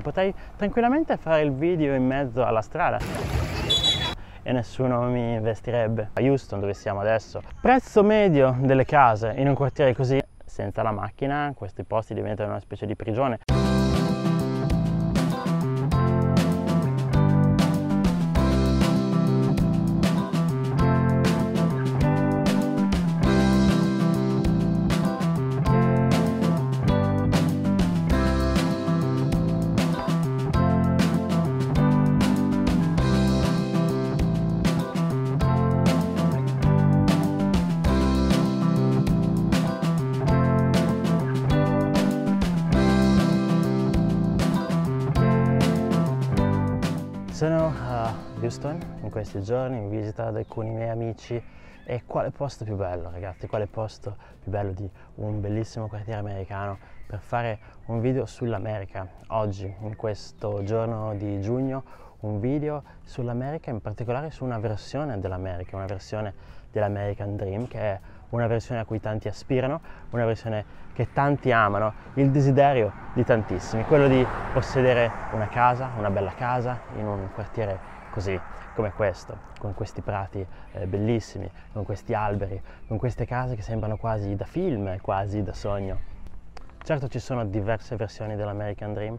Potrei tranquillamente fare il video in mezzo alla strada e nessuno mi investirebbe. A Houston dove siamo adesso, prezzo medio delle case in un quartiere così, senza la macchina questi posti diventano una specie di prigione. Sono a Houston in questi giorni in visita ad alcuni miei amici e quale posto più bello ragazzi, quale posto più bello di un bellissimo quartiere americano per fare un video sull'America. Oggi, in questo giorno di giugno, un video sull'America, in particolare su una versione dell'America, una versione dell'American Dream che è una versione a cui tanti aspirano, una versione che tanti amano, il desiderio di tantissimi, quello di possedere una casa, una bella casa in un quartiere così come questo, con questi prati eh, bellissimi, con questi alberi, con queste case che sembrano quasi da film, quasi da sogno. Certo ci sono diverse versioni dell'American Dream,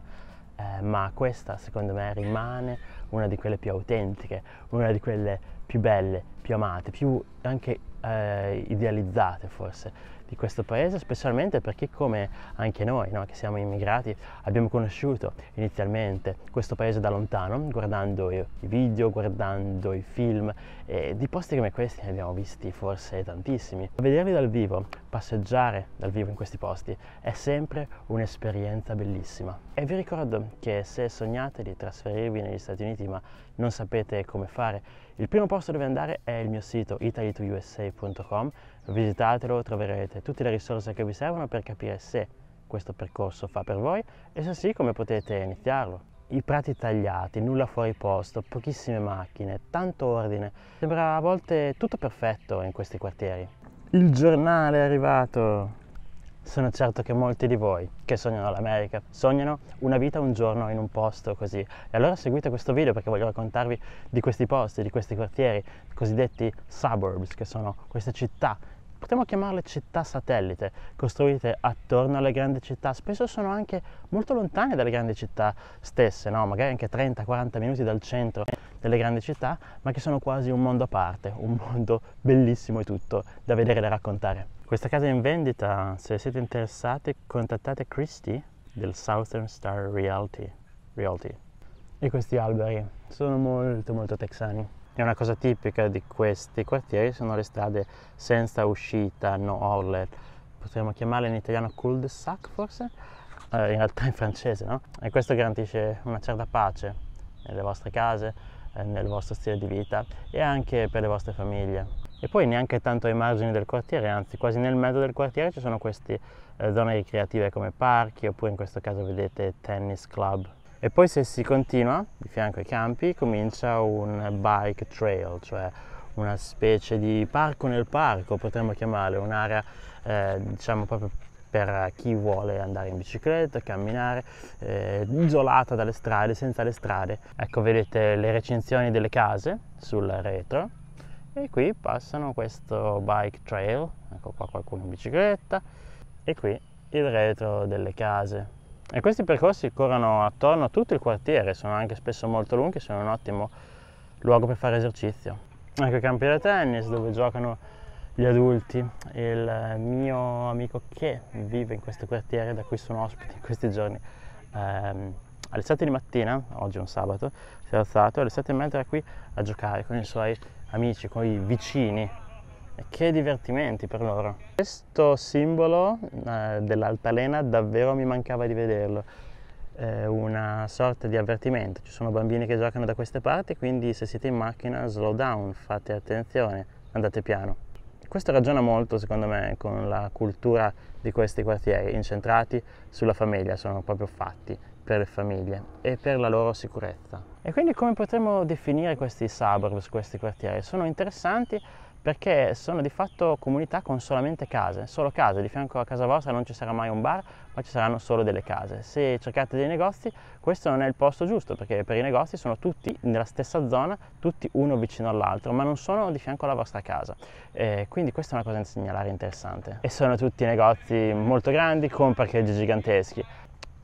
eh, ma questa secondo me rimane una di quelle più autentiche, una di quelle più belle, più amate, più anche eh, idealizzate forse di questo paese, specialmente perché come anche noi, no? che siamo immigrati, abbiamo conosciuto inizialmente questo paese da lontano, guardando i video, guardando i film e di posti come questi ne abbiamo visti forse tantissimi. Vederli dal vivo, passeggiare dal vivo in questi posti è sempre un'esperienza bellissima. E vi ricordo che se sognate di trasferirvi negli Stati Uniti ma non sapete come fare, il primo posto dove andare è il mio sito italy2usa.com, visitatelo, troverete tutte le risorse che vi servono per capire se questo percorso fa per voi e se sì come potete iniziarlo. I prati tagliati, nulla fuori posto, pochissime macchine, tanto ordine, sembra a volte tutto perfetto in questi quartieri. Il giornale è arrivato! Sono certo che molti di voi che sognano l'America sognano una vita un giorno in un posto così. E allora seguite questo video perché voglio raccontarvi di questi posti, di questi quartieri, cosiddetti suburbs, che sono queste città potremmo chiamarle città satellite, costruite attorno alle grandi città, spesso sono anche molto lontane dalle grandi città stesse, no? magari anche 30-40 minuti dal centro delle grandi città, ma che sono quasi un mondo a parte, un mondo bellissimo e tutto da vedere e da raccontare. Questa casa è in vendita, se siete interessati contattate Christy del Southern Star Realty. Realty. E questi alberi sono molto molto texani. E una cosa tipica di questi quartieri sono le strade senza uscita, no outlet, potremmo chiamarle in italiano cul de sac forse, eh, in realtà in francese, no? E questo garantisce una certa pace nelle vostre case, eh, nel vostro stile di vita e anche per le vostre famiglie e poi neanche tanto ai margini del quartiere, anzi quasi nel mezzo del quartiere ci sono queste eh, zone ricreative come parchi oppure in questo caso vedete tennis club. E poi se si continua di fianco ai campi comincia un bike trail, cioè una specie di parco nel parco, potremmo chiamarlo, un'area eh, diciamo proprio per chi vuole andare in bicicletta, camminare, eh, isolata dalle strade, senza le strade. Ecco, vedete le recinzioni delle case sul retro e qui passano questo bike trail, ecco qua qualcuno in bicicletta e qui il retro delle case. E questi percorsi corrono attorno a tutto il quartiere, sono anche spesso molto lunghi, sono un ottimo luogo per fare esercizio. Ecco i campi da tennis dove giocano gli adulti. Il mio amico che vive in questo quartiere da cui sono ospite in questi giorni. Ehm, alle 7 di mattina, oggi è un sabato, si è alzato e alle 7 e mezza era qui a giocare con i suoi amici, con i vicini. che divertimenti per loro. Questo simbolo eh, dell'altalena davvero mi mancava di vederlo. Eh, una sorta di avvertimento, ci sono bambini che giocano da queste parti, quindi se siete in macchina slow down, fate attenzione, andate piano. Questo ragiona molto secondo me con la cultura di questi quartieri, incentrati sulla famiglia, sono proprio fatti per le famiglie e per la loro sicurezza. E quindi come potremmo definire questi suburbs, questi quartieri? Sono interessanti perché sono di fatto comunità con solamente case, solo case, di fianco a casa vostra non ci sarà mai un bar, ma ci saranno solo delle case. Se cercate dei negozi, questo non è il posto giusto, perché per i negozi sono tutti nella stessa zona, tutti uno vicino all'altro, ma non sono di fianco alla vostra casa. Eh, quindi questa è una cosa da segnalare interessante. E sono tutti negozi molto grandi con parcheggi giganteschi.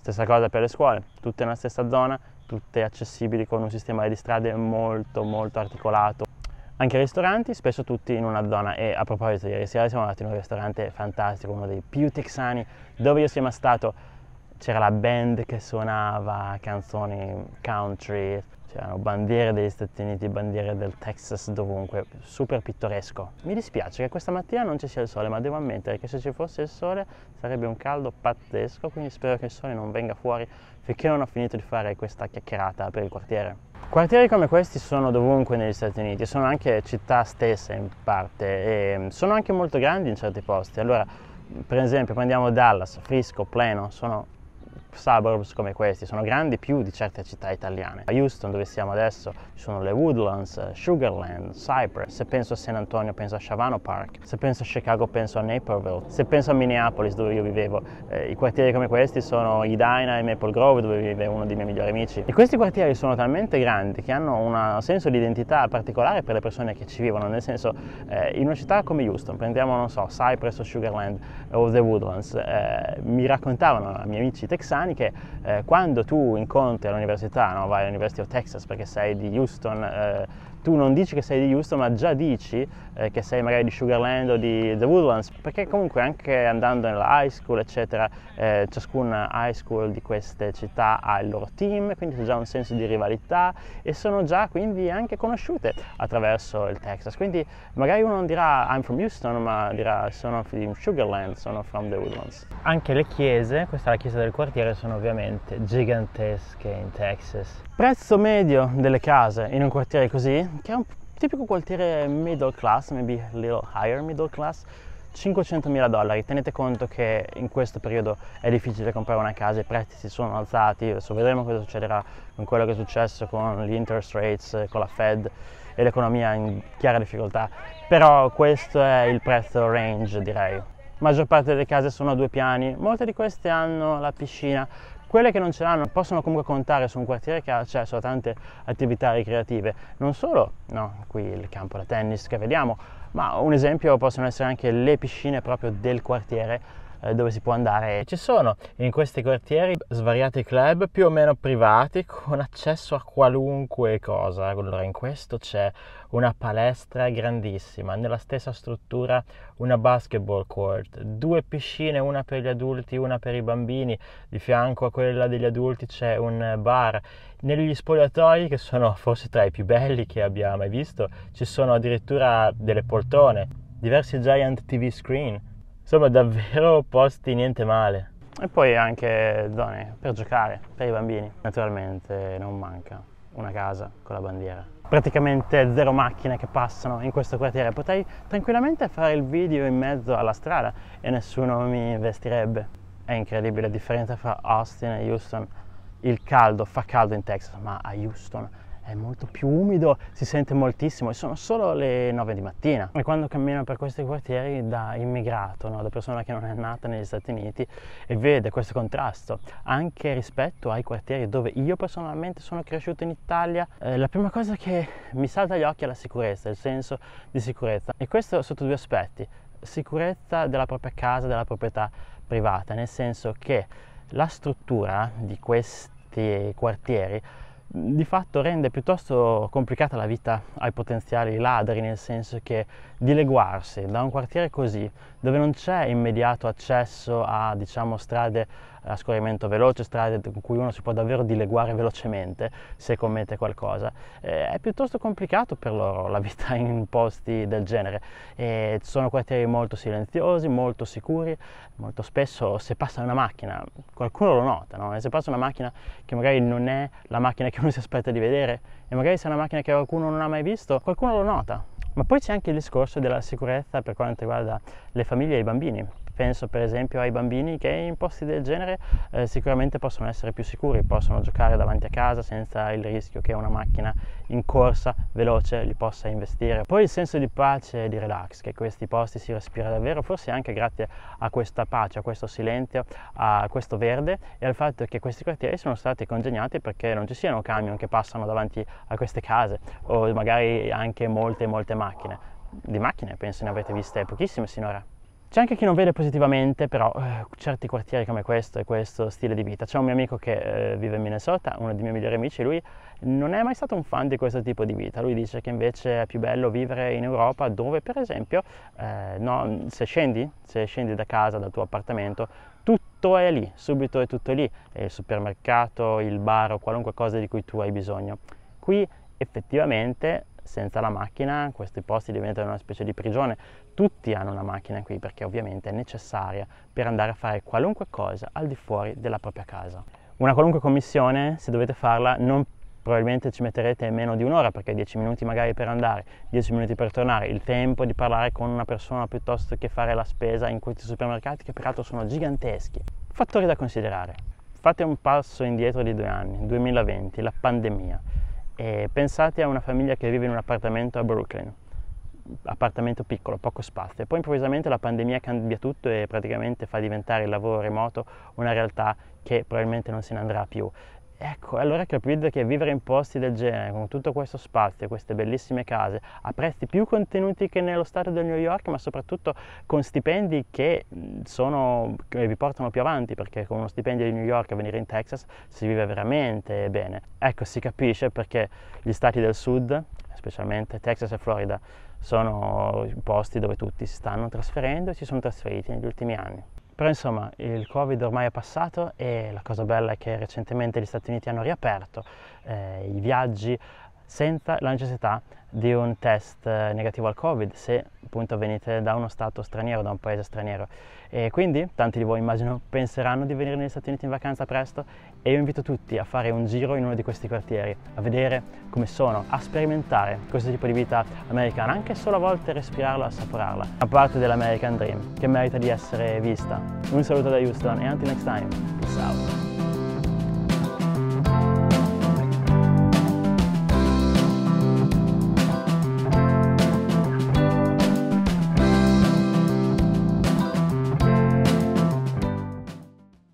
Stessa cosa per le scuole, tutte nella stessa zona, tutte accessibili con un sistema di strade molto molto articolato. Anche i ristoranti, spesso tutti in una zona e a proposito ieri sera siamo andati in un ristorante fantastico, uno dei più texani dove io sia mai stato c'era la band che suonava canzoni country, c'erano bandiere degli Stati Uniti, bandiere del Texas dovunque, super pittoresco. Mi dispiace che questa mattina non ci sia il sole, ma devo ammettere che se ci fosse il sole sarebbe un caldo pazzesco, quindi spero che il sole non venga fuori finché non ho finito di fare questa chiacchierata per il quartiere. Quartieri come questi sono dovunque negli Stati Uniti, sono anche città stesse in parte e sono anche molto grandi in certi posti. Allora, per esempio, prendiamo Dallas, Frisco, Pleno, sono suburbs come questi, sono grandi più di certe città italiane. A Houston, dove siamo adesso, ci sono le Woodlands, Sugarland, Cypress. Se penso a San Antonio, penso a Shavano Park. Se penso a Chicago, penso a Naperville. Se penso a Minneapolis, dove io vivevo, eh, i quartieri come questi sono Edina e Maple Grove, dove vive uno dei miei migliori amici. E questi quartieri sono talmente grandi che hanno un senso di identità particolare per le persone che ci vivono, nel senso, eh, in una città come Houston, prendiamo, non so, Cypress o Sugarland o The Woodlands, eh, mi raccontavano i miei amici texani che eh, quando tu incontri all'università, no? vai all'University of Texas perché sei di Houston, eh, tu non dici che sei di Houston ma già dici eh, che sei magari di Sugarland o di The Woodlands, perché comunque anche andando nella high school, eccetera, eh, ciascuna high school di queste città ha il loro team, quindi c'è già un senso di rivalità e sono già quindi anche conosciute attraverso il Texas. Quindi magari uno non dirà I'm from Houston, ma dirà sono di Sugarland, sono from The Woodlands. Anche le chiese, questa è la chiesa del quartiere, sono ovviamente gigantesche in Texas. Prezzo medio delle case in un quartiere così, che è un tipico quartiere middle class, maybe a little higher middle class, 500.000 dollari. Tenete conto che in questo periodo è difficile comprare una casa, i prezzi si sono alzati, adesso vedremo cosa succederà con quello che è successo con gli interest rates, con la Fed e l'economia in chiara difficoltà, però questo è il prezzo range direi. La maggior parte delle case sono a due piani, molte di queste hanno la piscina, quelle che non ce l'hanno possono comunque contare su un quartiere che ha accesso a tante attività ricreative, non solo no, qui il campo da tennis che vediamo, ma un esempio possono essere anche le piscine proprio del quartiere eh, dove si può andare. Ci sono in questi quartieri svariati club più o meno privati con accesso a qualunque cosa. Allora in questo c'è una palestra grandissima, nella stessa struttura una basketball court, due piscine, una per gli adulti, una per i bambini, di fianco a quella degli adulti c'è un bar. Negli spogliatoi, che sono forse tra i più belli che abbia mai visto, ci sono addirittura delle poltrone, diversi giant TV screen insomma davvero posti niente male. E poi anche zone per giocare, per i bambini. Naturalmente non manca una casa con la bandiera. Praticamente zero macchine che passano in questo quartiere. Potrei tranquillamente fare il video in mezzo alla strada e nessuno mi investirebbe. È incredibile la differenza fra Austin e Houston. Il caldo, fa caldo in Texas, ma a Houston è molto più umido, si sente moltissimo e sono solo le 9 di mattina. E quando cammino per questi quartieri da immigrato, no? da persona che non è nata negli Stati Uniti e vede questo contrasto anche rispetto ai quartieri dove io personalmente sono cresciuto in Italia, eh, la prima cosa che mi salta agli occhi è la sicurezza, il senso di sicurezza. E questo sotto due aspetti, sicurezza della propria casa, della proprietà privata, nel senso che la struttura di questi quartieri di fatto rende piuttosto complicata la vita ai potenziali ladri, nel senso che dileguarsi da un quartiere così dove non c'è immediato accesso a diciamo, strade eh, a scorrimento veloce, strade con cui uno si può davvero dileguare velocemente se commette qualcosa. Eh, è piuttosto complicato per loro la vita in posti del genere. Eh, sono quartieri molto silenziosi, molto sicuri, molto spesso se passa una macchina qualcuno lo nota, no? se passa una macchina che magari non è la macchina che uno si aspetta di vedere e magari se è una macchina che qualcuno non ha mai visto, qualcuno lo nota ma poi c'è anche il discorso della sicurezza per quanto riguarda le famiglie e i bambini penso per esempio ai bambini che in posti del genere eh, sicuramente possono essere più sicuri, possono giocare davanti a casa senza il rischio che una macchina in corsa veloce li possa investire. Poi il senso di pace e di relax che questi posti si respira davvero, forse anche grazie a questa pace, a questo silenzio, a questo verde e al fatto che questi quartieri sono stati congegnati perché non ci siano camion che passano davanti a queste case o magari anche molte molte macchine. Di macchine penso ne avete viste pochissime sinora. C'è anche chi non vede positivamente però eh, certi quartieri come questo e questo stile di vita. C'è un mio amico che eh, vive in Minnesota, uno dei miei migliori amici, lui non è mai stato un fan di questo tipo di vita. Lui dice che invece è più bello vivere in Europa dove per esempio eh, no, se, scendi, se scendi da casa, dal tuo appartamento, tutto è lì, subito è tutto lì, è il supermercato, il bar o qualunque cosa di cui tu hai bisogno. Qui effettivamente senza la macchina questi posti diventano una specie di prigione. Tutti hanno una macchina qui perché ovviamente è necessaria per andare a fare qualunque cosa al di fuori della propria casa. Una qualunque commissione, se dovete farla, non probabilmente ci metterete meno di un'ora perché 10 minuti magari per andare, 10 minuti per tornare, il tempo di parlare con una persona piuttosto che fare la spesa in questi supermercati che peraltro sono giganteschi. Fattori da considerare. Fate un passo indietro di due anni, 2020, la pandemia e pensate a una famiglia che vive in un appartamento a Brooklyn, appartamento piccolo, poco spazio, e poi improvvisamente la pandemia cambia tutto e praticamente fa diventare il lavoro remoto una realtà che probabilmente non se ne andrà più. Ecco, allora capite che vivere in posti del genere, con tutto questo spazio, queste bellissime case, a prezzi più contenuti che nello stato del New York, ma soprattutto con stipendi che, sono, che vi portano più avanti, perché con uno stipendio di New York a venire in Texas si vive veramente bene. Ecco, si capisce perché gli stati del sud, specialmente Texas e Florida, sono posti dove tutti si stanno trasferendo e si sono trasferiti negli ultimi anni. Però insomma il Covid ormai è passato e la cosa bella è che recentemente gli Stati Uniti hanno riaperto, eh, i viaggi senza la necessità di un test eh, negativo al Covid se appunto venite da uno stato straniero, da un paese straniero. E quindi tanti di voi immagino penseranno di venire negli Stati Uniti in vacanza presto e io invito tutti a fare un giro in uno di questi quartieri, a vedere come sono, a sperimentare questo tipo di vita americana, anche solo a volte respirarla, assaporarla, a parte dell'American Dream che merita di essere vista. Un saluto da Houston e until next time, ciao!